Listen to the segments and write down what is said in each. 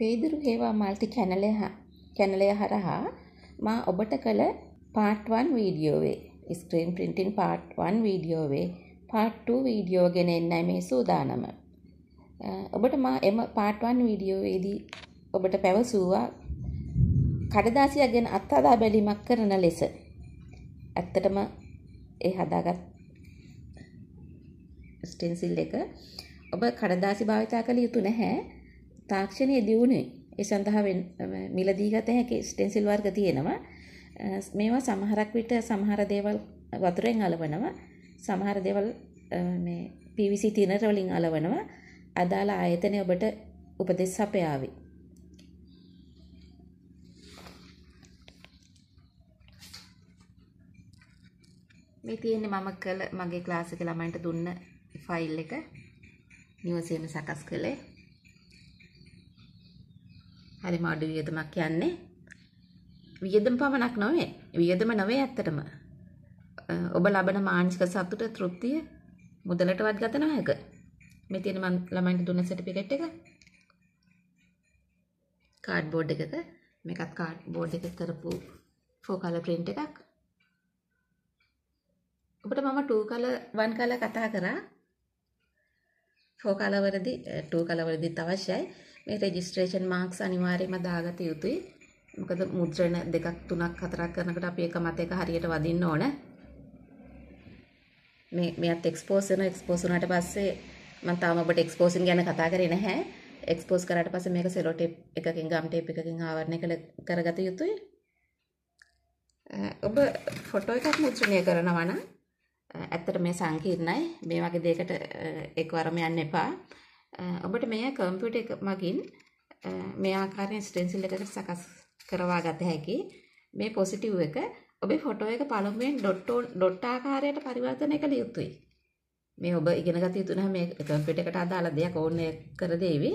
පේදුරු හේවා මාල්ති කැනලය කැනලය හරහා මා ඔබට කළ පාට්වන් වීඩියෝවේ ස්ක්‍රීන් පින්ටින් පාට්වන් වීඩියෝවේ පාට්ට වීඩියෝ ගෙන එන්නයි මේ සූදානම ඔබට මා එම පාට්වන් වීඩියෝවේදී ඔබට පැවසූවා කඩදාසියක් ගැන අත්හදා බැලීමක් කරන ලෙස ඇත්තටම ඒ හදාගත් ස්ටෙන්සිල් එක ඔබ කඩදාසි භාවිතා කළ යුතු නැහැ තාක්ෂණයේ දියුණුවේ ඒ සඳහා මිලදීගත හැකි ස්ටෙන්සිල් වර්ග තියෙනවා. මේවා සමහරක් විට සමහර දේවල් වතුරෙන් අලවනවා. සමහර දේවල් මේ PVC තිනර වලින් අලවනවා. අදාළ ආයතනය ඔබට උපදෙස් සපයාවි. මේ තියෙන්නේ මම කළ මගේ ක්ලාස් එකේ ළමයින්ට දුන්න ෆයිල් එක නිවසේම සකස් කළේ හරිම අඩු වියදමක් යන්නේ. වියදම පමණක් නොවේ. වියදම නොවේ ඇත්තටම. ඔබ ලබන මානසික සතුට තෘප්තිය මුදලටවත් ගත නොහැක. මේ තියෙන මම ළමයින්ට දුන්න සර්ටිෆිකේට් එක කාඩ් බෝඩ් එකක මේකත් කාඩ් බෝඩ් එකක කරපු ෆෝ කලර් print එකක්. ඔබට මම 2 කලර් 1 කලර් කතා කරා. ෆෝ කලර් වලදී 2 කලර් වලදීත් අවශ්‍යයි. මේ රෙජිස්ට්‍රේෂන් මාක්ස් අනිවාර්යයෙන්ම දාගත යුතුයි. මොකද මුද්‍රණ දෙකක් තුනක් හතරක් කරනකොට අපි එක මත එක හරියට වදින්න ඕන. මේ මෙයත් එක්ස්පෝස් වෙන එක්ස්පෝස් වුණාට පස්සේ මම තාම ඔබට එක්ස්පෝසින් ගැන කතා කරේ නැහැ. එක්ස්පෝස් කරාට පස්සේ මේක සෙලෝ ටේප් එකකින් ගම් ටේප් එකකින් ආවරණය කළ කරගත යුතුයි. ඔබ ෆොටෝ එකක් මුද්‍රණය කරනවා නම් ඇත්තට මේ සංකීර්ණයි. මේ වගේ දෙයකට එක්වරම යන්න එපා. ඔබට මෙය කම්පියුටර් එක මගින් මේ ආකාරයෙන් ස්ටෙන්සිල් එකකට සකස් කරවා ගත හැකි. මේ පොසිටිව් එක ඔබේ ෆොටෝ එක පළමුවෙන් ඩොට් ඩොට් ආකාරයට පරිවර්තනය කළ යුතුයි. මේ ඔබ ඉගෙන ගත යුතු නම් මේ කම්පියුටර් එකට අදාළ දෙයක් ඕනේ කර දෙවි.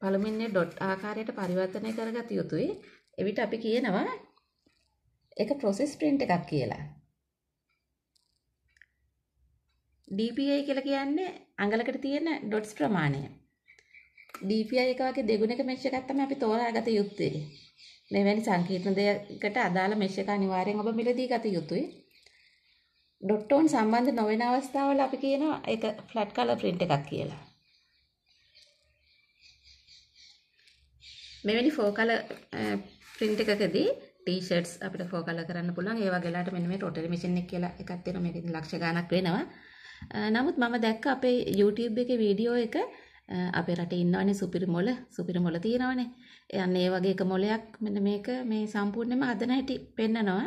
පළමුවෙන් ඩොට් ආකාරයට පරිවර්තනය කරගත යුතුයි. එවිට අපි කියනවා ඒක ප්‍රොසෙස් print එකක් කියලා. DPI කියලා කියන්නේ අඟලකට තියෙන ඩොට්ස් ප්‍රමාණය. DPI එක වගේ දෙගුණක මෙෂ් එකක් තමයි අපි තෝරාගත යුත්තේ. මෙවැනි සංකීර්ණ දෙයකට අදාළ මෙෂ් එක අනිවාර්යෙන් ඔබ මිලදී ගත යුතුයි. ඩොට් ඕන් සම්බන්ධ නොවන අවස්ථාවල අපි කියනවා ඒක ෆ්ලැට් කලර් print එකක් කියලා. මෙවැනි ෆෝකල print එකකදී ටීෂර්ට්ස් අපිට ෆෝකල කරන්න පුළුවන්. ඒ වගේලාට මෙන්න මේ රොටරි මැෂින් එක කියලා එකක් තියෙනවා. මේකෙන් ලක්ෂ ගණක් වෙනවා. නමුත් මම දැක්ක අපේ YouTube එකේ වීඩියෝ එක අපේ රටේ ඉන්නවනේ සුපිරි මොල සුපිරි මොල තියෙනවනේ. යන්න ඒ වගේ එක මොලයක් මෙන්න මේක මේ සම්පූර්ණයෙන්ම හදන හැටි පෙන්නනවා.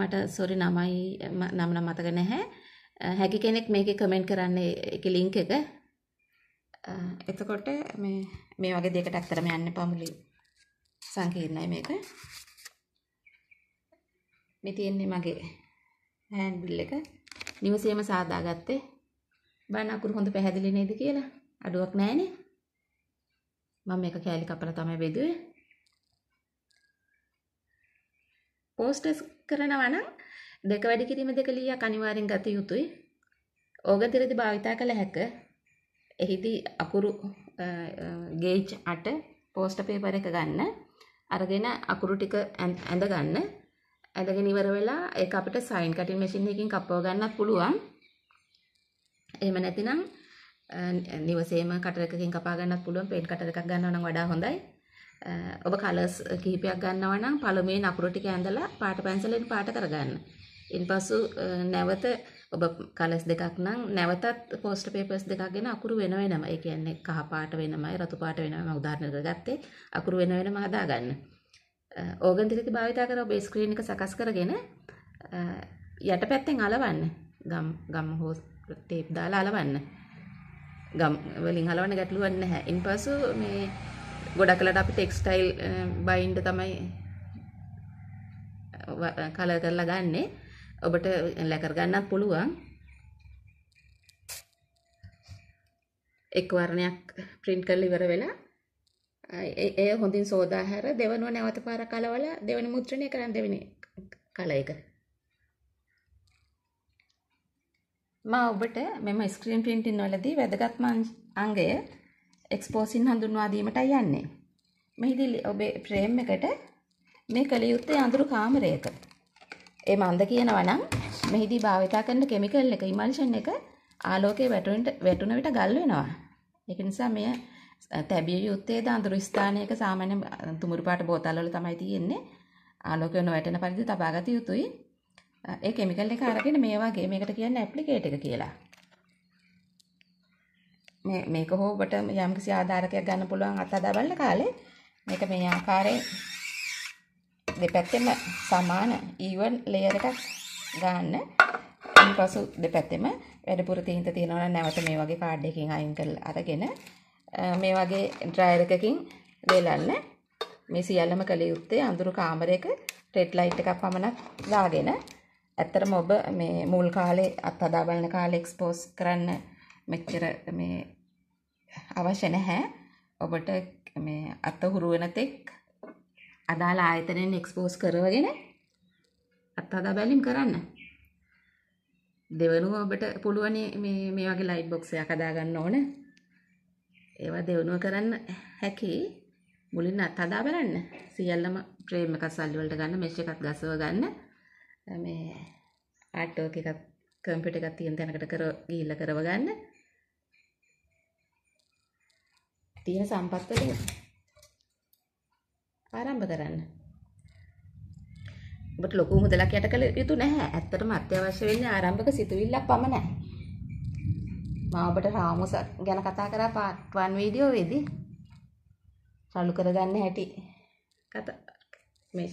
මට සොරි නමයි නම මතක නැහැ. හැකි කෙනෙක් මේකේ කමෙන්ට් කරන්න එක ලින්ක් එක. එතකොට මේ මේ වගේ දෙයකට ඇත්තටම යන්න පමුලි සංකීර්ණයි මේක. මේ තියෙන්නේ මගේ හෑන්ඩ් බිල් එක. නිවසේම සාදාගත්තේ බණ අකුරු හොඳ පැහැදිලි නේද කියලා අඩුවක් නැහනේ මම මේක කෑලි කපලා තමයි බෙදුවේ පෝස්ටර්ස් කරනවා නම් දෙක වැඩි කිරීම දෙක ලීයක් අනිවාර්යෙන් ගත යුතුයි ඕගදිරදි භාවිතා කළ හැක එහිදී අකුරු ගේජ් අට පෝස්ට පේපර එක ගන්න අරගෙන අකුරු ටික ඇඳ ගන්න ඇදගෙන ඉවර වෙලා ඒක අපිට සයින් කටින් මැෂින් එකකින් කපව ගන්නත් පුළුවන්. එහෙම නැතිනම් නිවසේම කටර් එකකින් කපා ගන්නත් පුළුවන්. පේන්ට් කටර් එකක් ගන්නවා නම් වඩා හොඳයි. ඔබ කලර්ස් කිහිපයක් ගන්නවා නම් පළමුවෙන් අකුරු ටික ඇඳලා පාට පැන්සලෙන් පාට කරගන්න. ඉන්පසු නැවත ඔබ කලස් දෙකක් නම් නැවතත් පෝස්ට් පේපර්ස් දෙකක් ගෙන අකුරු වෙන වෙනම. ඒ කියන්නේ කහ පාට වෙනමයි රතු පාට වෙනමයි මම උදාහරණ කරගත්තේ. අකුරු වෙන වෙනම හදාගන්න. ඕගන් දෙකක භාවිතා කර ඔබේ ස්ක්‍රීන් එක සකස් කරගෙන යටපැත්තෙන් අලවන්න. ගම් ගම් හෝ ටේප් දාලා අලවන්න. ගම් වලින් අලවන්න ගැටලුවක් නැහැ. ඉන්පසු මේ ගොඩක් කලට අපි ටෙක්ස්ටයිල් බයින්ඩ් තමයි කලර් කරලා ගන්නෙ. ඔබට ලැකර ගන්නත් පුළුවන්. එක් වර්ණයක් print කරලා ඉවර වෙලා එය හොඳින් සෝදාහැර දෙවනුව නැවත පාර කලවල දෙවනි මුද්‍රණය කරන්න දෙවෙනි කල එක. මා ඔබට මෙම ස්ක්‍රීන් printing වලදී වැදගත්ම අංගය එක්ස්පෝසින් හඳුන්වා දීමටයි යන්නේ. මෙහිදී ඔබේ ෆ්‍රේම් එකට මේ කළ යුත්තේ අඳුරු කාමරයක. ඒ මන්ද කියනවා නම් මෙහිදී භාවිත කරන කිමිකල් එක ඉමල්ෂන් එක ආලෝකයේ වැටුනට වැටුන විට ගල් වෙනවා. ඒක නිසා මෙය තැබිය යුත්තේද අඳුරු ස්ථානයක සාමාන්‍ය තුමුරු පාට බෝතල් වල තමයි තියෙන්නේ. ආලෝකය නොවැටෙන පරිදි තබා ගත යුතුයි. ඒ කිමිකල් එක අරගෙන මේ වගේ මේකට කියන්නේ ඇප්ලිකේට් එක කියලා. මේ මේක හෝ ඔබට යම්කිසි ආධාරකයක් ගන්න පුළුවන් අත්හදා බලන කාලේ මේක මේ ආකාරයෙන් දෙපැත්තෙම සමාන ඊවන් ලේයර් එකක් ගන්න. ඊපසු දෙපැත්තෙම වැඩිපුර තීන්ත තියෙනවා නම් නැවත මේ වගේ කාඩ් එකකින් අයින් කරලා අරගෙන මේ වගේ ඩ්‍රයර් එකකින් දෙලන්න මේ සියල්ලම කළ යුත්තේ අඳුරු කාමරයක රෙඩ් ලයිට් එකක් පමණක් දාගෙන ඇත්තටම ඔබ මේ මුල් කාලේ අත්හදා බලන කාලේ එක්ස්පෝස් කරන්න මෙච්චර මේ අවශ්‍ය නැහැ ඔබට මේ අත හුරු වෙන තෙක් අදාළ ආයතනයෙන් එක්ස්පෝස් කරවගෙන අත්හදා බැලීම් කරන්න දෙවනුව ඔබට පුළුවනි මේ වගේ ලයිට් බොක්ස් එකක් හදාගන්න ඕනේ ඒවා දෙවුණුව කරන්න හැකි මුලින් අත්හදා බලන්න සියල්ලම ට්‍රේම් එකක් සල්ලි වලට ගන්න මෙෂ් එකක් ගසව ගන්න මේ ආට් වර්ක් එකක් කම්පියුටර් එකක් තියෙන තැනකට කර ගිහිල්ලා කරව ගන්න තියෙන සම්පත් වලින් ආරම්භ කරන්න ඔබට ලොකු මුදලක් යට කළ යුතු නැහැ. ඇත්තටම අත්‍යවශ්‍ය වෙන්නේ ආරම්භක සිතුවිල්ලක් පමණයි. මම ඔබට රාමුස ගැන කතා කරා part 1 වීඩියෝ වෙදී රළු කරගන්න හැටි කතා මේ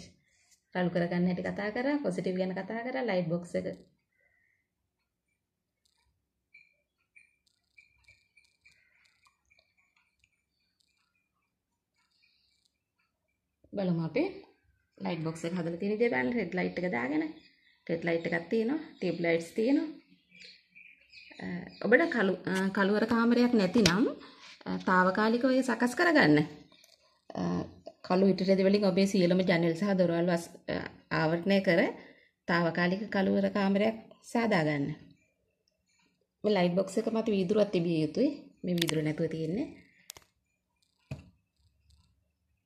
රළු කරගන්න හැටි කතා කරා පොසිටිව් ගැන කතා කරා ලයිට් බොක්ස් එක බලමු අපි ලයිට් බොක්ස් එක හදලා තියෙන දේ බලන්න රෙඩ් ලයිට් එක දාගෙන රෙඩ් ලයිට් එකක් තියෙනවා ටියුබ් ලයිට්ස් තියෙනවා ඔබට කළුවර කාමරයක් නැතිනම් తాවකාලිකව ඒක සකස් කරගන්න. කළු හිටරෙදි වලින් ඔබේ සියලුම ජනෙල් සහ දොරවල් ආවරණය කර తాවකාලික කළුවර කාමරයක් සාදා ගන්න. මේ ලයිට් බොක්ස් එක මත වීදුරුවක් තිබිය යුතුයි. මේ වීදුරුව නැතුව තියෙන්නේ.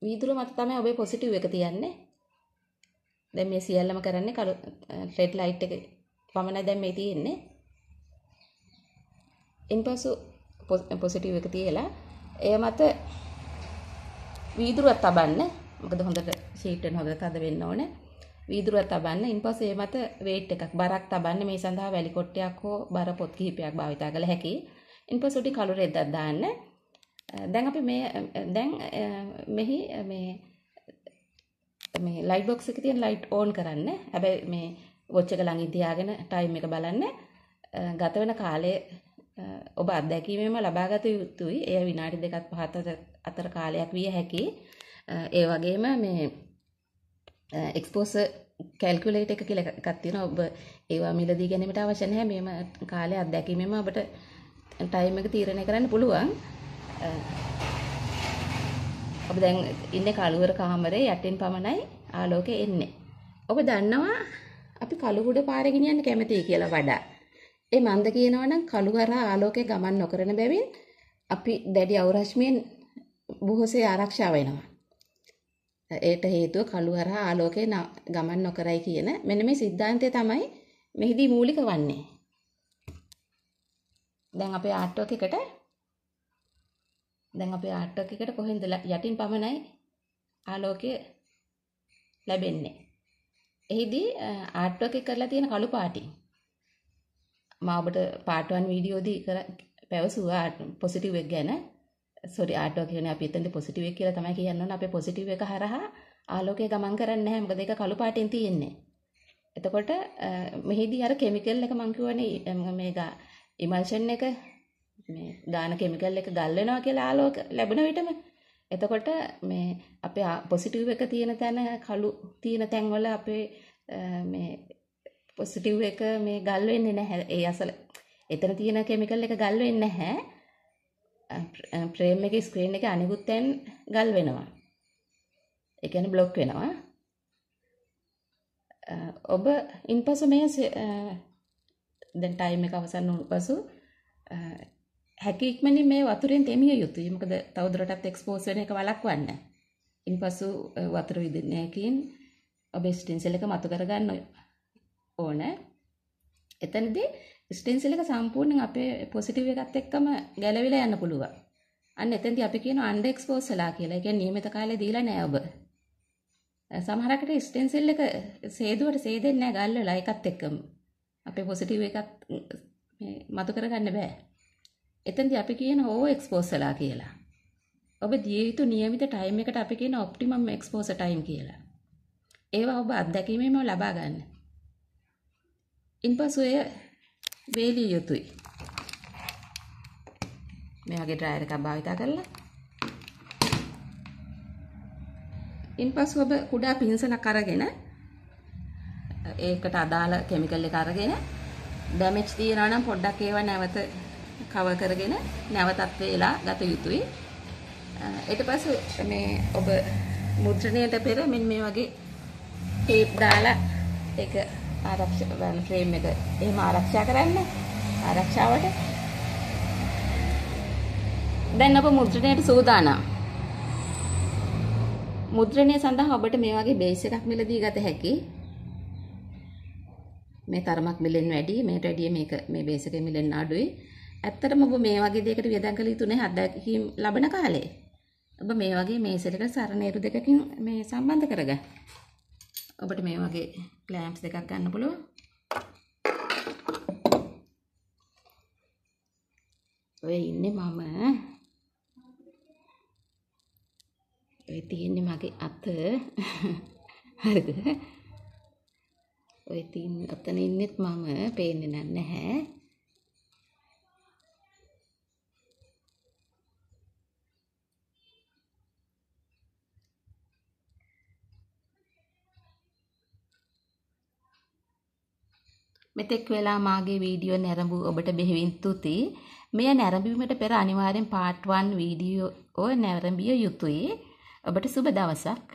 වීදුරුව මත තමයි ඔබේ පොසිටිව් එක තියන්නේ. දැන් මේ සියල්ලම කරන්නේ කළු රෙඩ් ලයිට් එක පමණයි දැන් මේ තියෙන්නේ. ඉන්පසු පොසිටිව් එක තියලා එය මත වීදුරුවක් තබන්න මොකද හොඳට ෂීට් එක හොඳට තද වෙන්න ඕනේ වීදුරුවක් තබන්න ඉන්පසු ඒ මත වේට් එකක් බරක් තබන්න මේ සඳහා වැලි කොට්ටයක් හෝ බර පොත් කිහිපයක් භාවිතා කළ හැකි ඉන්පසු ටි කළු රෙද්දක් දාන්න දැන් අපි මේ දැන් මෙහි මේ මේ ලයිට් බොක්ස් එකේ තියෙන ලයිට් ඕන් කරන්න හැබැයි මේ වොච් එක ළඟින් තියාගෙන ටයිම් එක බලන්න ගත වෙන කාලය ඔබ අත්දැකීමෙම ලබාගත යුතුයි. එය විනාඩි දෙකක් පහත් අතර කාලයක් විය හැකි. ඒ වගේම මේ එක්ස්පෝසර් කැල්කියුලේටර් එක කියලා එකක් තියෙනවා. ඔබ ඒවා මිලදී ගැනීමට අවශ්‍ය නැහැ. මේම කාලය අත්දැකීමෙම ඔබට ටයිම් එක තීරණය කරන්න පුළුවන්. ඔබ දැන් ඉන්නේ කළුවර කාමරේ යටින් පමණයි ආලෝකය එන්නේ. ඔබ දන්නවා අපි කළුහුඩ පාරේ ගෙනියන්න කැමතියි කියලා වඩා. ඒ මන්ද කියනවනම් කළු හරහා ආලෝකය ගමන් නොකරන බැවින් අපි දැඩි අවරශ්මියෙන් බොහෝසේ ආරක්ෂා වෙනවා. ඒට හේතුව කළු හරහා ආලෝකය ගමන් නොකරයි කියන මෙන්න මේ સિદ્ધාන්තය තමයි මෙහිදී මූලික වන්නේ. දැන් අපේ ආර්ට් වර්ක් එකට දැන් අපේ ආර්ට් වර්ක් එකට කොහෙන්ද යටින් පමණයි ආලෝකය ලැබෙන්නේ. එහිදී ආර්ට් වර්ක් කරලා තියෙන කළු පාටින් මා ඔබට පාට් 1 වීඩියෝදී පැවසුවා පොසිටිව් එක ගැන. සෝරි ආට් එක කියන්නේ අපි එතනදී පොසිටිව් එක කියලා තමයි කියන්න ඕන. අපේ පොසිටිව් එක හරහා ආලෝකය ගමන් කරන්නේ නැහැ. මොකද ඒක කළු පාටින් තියෙන්නේ. එතකොට මෙහිදී අර කෙමිකල් එක මං කියවනේ මේ ඉමල්ෂන් එක මේ ගාන කෙමිකල් එක ගල් වෙනවා කියලා ආලෝක ලැබෙන විටම එතකොට මේ අපේ පොසිටිව් එක තියෙන තැන කළු තියෙන තැන් වල අපේ මේ පොසිටිව් එක මේ ගල් වෙන්නේ නැහැ ඒ අසල. එතන තියෙන කිමිකල් එක ගල් වෙන්නේ නැහැ. ෆ්‍රේම් එකේ ස්ක්‍රීන් එකේ අනිකුත් තැන් ගල් වෙනවා. ඒ කියන්නේ බ්ලොක් වෙනවා. ඔබ ඉන්පසු මේ දැන් ටයිම් එක අවසන් වුණු පසු හැකි ඉක්මනින් මේ වතුරෙන් තෙමිය යුතුයි. මොකද තවදුරටත් එක්ස්පෝස් වෙන එක වළක්වන්න. ඉන්පසු වතුර විදිනයකින් ඔබ ස්ටින්සල් එක මතු කරගන්න ඕන එතනදී ස්ටෙන්සිල් එක සම්පූර්ණයෙන් අපේ පොසිටිව් එකත් එක්කම ගැලවිලා යන්න පුළුවන්. අන්න එතෙන්දී අපි කියනවා අන්ඩර් එක්ස්පෝස් වෙලා කියලා. ඒ කියන්නේ නියමිත කාලේ දීලා නැහැ ඔබ. සමහරකට ස්ටෙන්සිල් එක සේදුවට සේදෙන්නේ නැහැ ගල් වෙලා ඒකත් එක්කම. අපේ පොසිටිව් එකත් මේ මතු කරගන්න බෑ. එතෙන්දී අපි කියන ඕ එක්ස්පෝස් වෙලා කියලා. ඔබ දිය යුතු නියමිත ටයිම් එකට අපි කියන ඔප්ටිමම් එක්ස්පෝසර් ටයිම් කියලා. ඒවා ඔබ අත්දැකීමෙන්ම ලබා ගන්න. ඉන්පසු එය වේලිය යුතුයි. මේ වගේ ඩ්‍රයර් එකක් භාවිත කරලා ඉන්පසු ඔබ කුඩා පින්සලක් අරගෙන ඒකට අදාළ කෙමිකල් එක අරගෙන ඩැමේජ් තියනවා නම් පොඩ්ඩක් ඒව නැවත කවර් කරගෙන නැවතත් වේලා ගත යුතුයි. ඊට පස්සේ මේ ඔබ මුද්‍රණයට පෙර මෙන්න මේ වගේ ටේප් දාලා ඒක ආරක්ෂා ෆ්‍රේම් එක එහෙම ආරක්ෂා කරන්න ආරක්ෂාවට දැන් අප මුද්‍රණයට සූදානම් මුද්‍රණය සඳහා ඔබට මේ වගේ බේස් එකක් මිලදී ගත හැකි මේ තරමක් මිලෙන් වැඩි මේට වැඩිය මේක මේ බේස් එකේ මිලෙන් අඩුයි ඇත්තටම ඔබ මේ වගේ දෙයකට වියදම් කළ යුතු නැහැ අත්දැකීම් ලබන කාලේ ඔබ මේ වගේ මේසෙලක සරණේරු දෙකකින් මේ සම්බන්ධ කරගන්න ඔබට මේ වගේ ලෑම්ප්ස් දෙකක් ගන්න පුළුවන්. ඔය ඉන්නේ මම. ඔය තියෙන්නේ මගේ අත. හරිද? ඔය තියෙන අතන ඉන්නෙත් මම පේන්නේ නැහැ. මෙතෙක් වෙලා මාගේ වීඩියෝ නැරඹු ඔබට බෙහෙවින් තුති. මෙය නැරඹීමට පෙර අනිවාර්යෙන් part 1 වීඩියෝ නැරඹිය යුතුය. ඔබට සුබ දවසක්.